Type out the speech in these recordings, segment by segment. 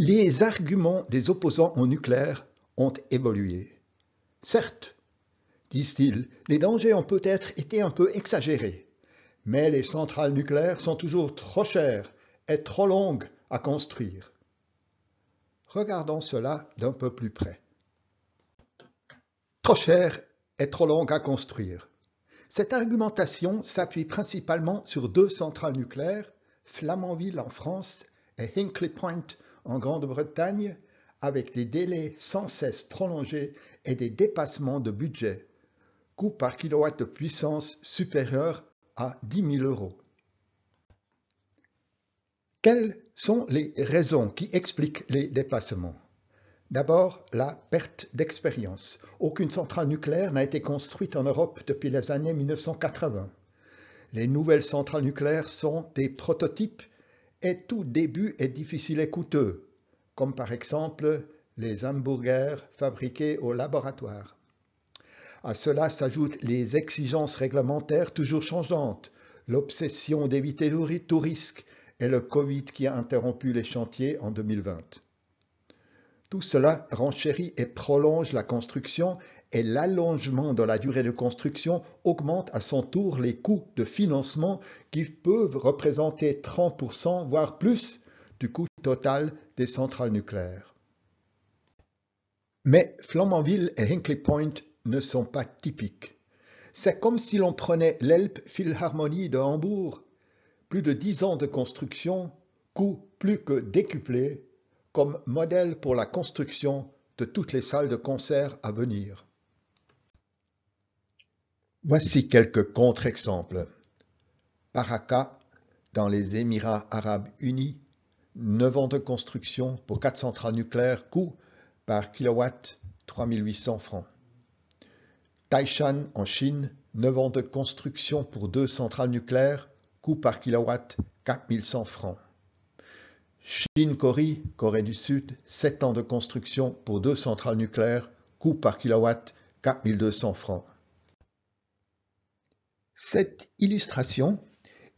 Les arguments des opposants au nucléaire ont évolué. Certes, disent-ils, les dangers ont peut-être été un peu exagérés, mais les centrales nucléaires sont toujours trop chères et trop longues à construire. Regardons cela d'un peu plus près. Trop chères et trop longues à construire. Cette argumentation s'appuie principalement sur deux centrales nucléaires, Flamanville en France et Hinckley Point en Grande-Bretagne avec des délais sans cesse prolongés et des dépassements de budget, coût par kilowatt de puissance supérieur à 10 000 euros. Quelles sont les raisons qui expliquent les dépassements D'abord, la perte d'expérience. Aucune centrale nucléaire n'a été construite en Europe depuis les années 1980. Les nouvelles centrales nucléaires sont des prototypes et tout début est difficile et coûteux, comme par exemple les hamburgers fabriqués au laboratoire. À cela s'ajoutent les exigences réglementaires toujours changeantes, l'obsession d'éviter tout risque et le Covid qui a interrompu les chantiers en 2020. Tout cela renchérit et prolonge la construction et l'allongement de la durée de construction augmente à son tour les coûts de financement qui peuvent représenter 30% voire plus du coût total des centrales nucléaires. Mais Flamanville et Hinkley Point ne sont pas typiques. C'est comme si l'on prenait l'Elbe Philharmonie de Hambourg. Plus de dix ans de construction, coût plus que décuplé, comme modèle pour la construction de toutes les salles de concert à venir. Voici quelques contre-exemples. Baraka, dans les Émirats arabes unis, 9 ans de construction pour 4 centrales nucléaires, coût par kilowatt 3800 francs. Taishan, en Chine, 9 ans de construction pour 2 centrales nucléaires, coût par kilowatt 4100 francs. Chine-Corée, Corée du Sud, 7 ans de construction pour deux centrales nucléaires, coût par kilowatt 4200 francs. Cette illustration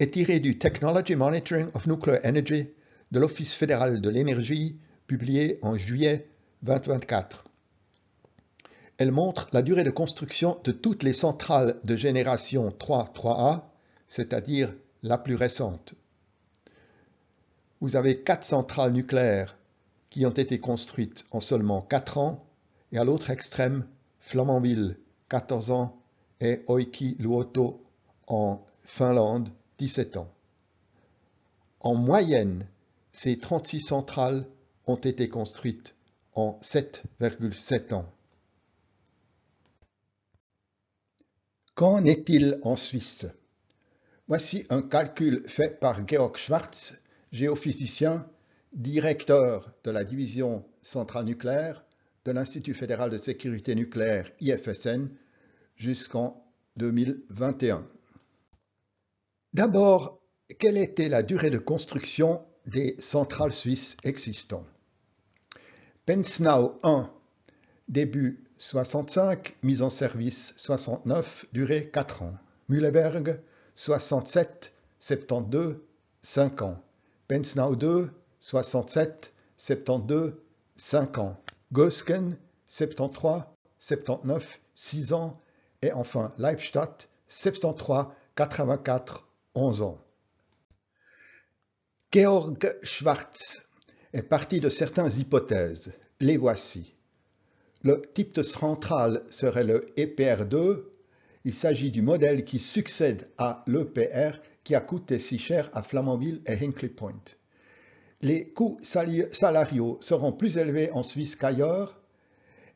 est tirée du Technology Monitoring of Nuclear Energy de l'Office fédéral de l'énergie, publié en juillet 2024. Elle montre la durée de construction de toutes les centrales de génération 3-3A, c'est-à-dire la plus récente vous avez quatre centrales nucléaires qui ont été construites en seulement quatre ans, et à l'autre extrême, Flamanville, 14 ans, et Oiki Luoto en Finlande, 17 ans. En moyenne, ces 36 centrales ont été construites en 7,7 ans. Qu'en est-il en Suisse Voici un calcul fait par Georg Schwartz géophysicien, directeur de la division centrale nucléaire de l'Institut fédéral de sécurité nucléaire IFSN jusqu'en 2021. D'abord, quelle était la durée de construction des centrales suisses existantes Pensnau 1, début 65, mise en service 69, durée 4 ans. Mühleberg 67, 72, 5 ans. Bensnau 2, 67, 72, 5 ans. Gosken, 73, 79, 6 ans. Et enfin Leibstadt, 73, 84, 11 ans. Georg Schwartz est parti de certaines hypothèses. Les voici. Le type de central serait le EPR2, il s'agit du modèle qui succède à l'EPR qui a coûté si cher à Flamanville et Hinckley Point. Les coûts salariaux seront plus élevés en Suisse qu'ailleurs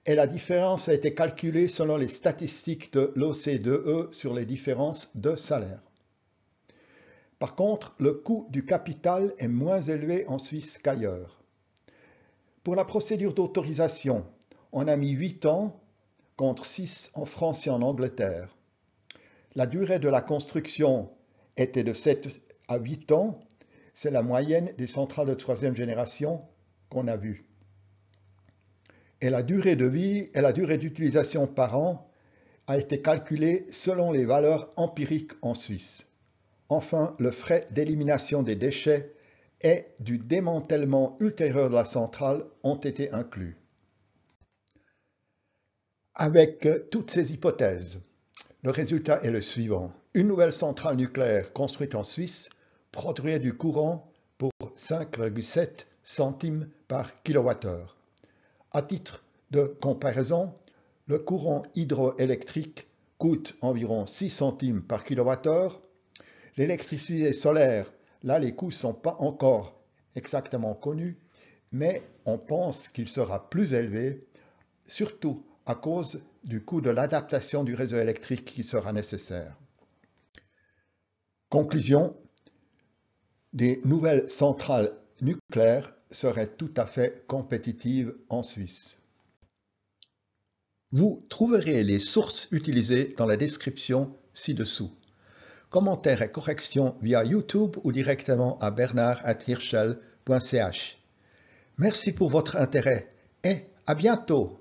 et la différence a été calculée selon les statistiques de l'OCDE e sur les différences de salaire. Par contre, le coût du capital est moins élevé en Suisse qu'ailleurs. Pour la procédure d'autorisation, on a mis 8 ans contre 6 en France et en Angleterre. La durée de la construction était de 7 à 8 ans. C'est la moyenne des centrales de troisième génération qu'on a vues. Et la durée de vie et la durée d'utilisation par an a été calculée selon les valeurs empiriques en Suisse. Enfin, le frais d'élimination des déchets et du démantèlement ultérieur de la centrale ont été inclus. Avec euh, toutes ces hypothèses, le résultat est le suivant. Une nouvelle centrale nucléaire construite en Suisse produirait du courant pour 5,7 centimes par kilowattheure. À titre de comparaison, le courant hydroélectrique coûte environ 6 centimes par kilowattheure. L'électricité solaire, là les coûts ne sont pas encore exactement connus, mais on pense qu'il sera plus élevé, surtout à cause du coût de l'adaptation du réseau électrique qui sera nécessaire. Conclusion, des nouvelles centrales nucléaires seraient tout à fait compétitives en Suisse. Vous trouverez les sources utilisées dans la description ci-dessous. Commentaires et corrections via YouTube ou directement à bernard.hirschel.ch. Merci pour votre intérêt et à bientôt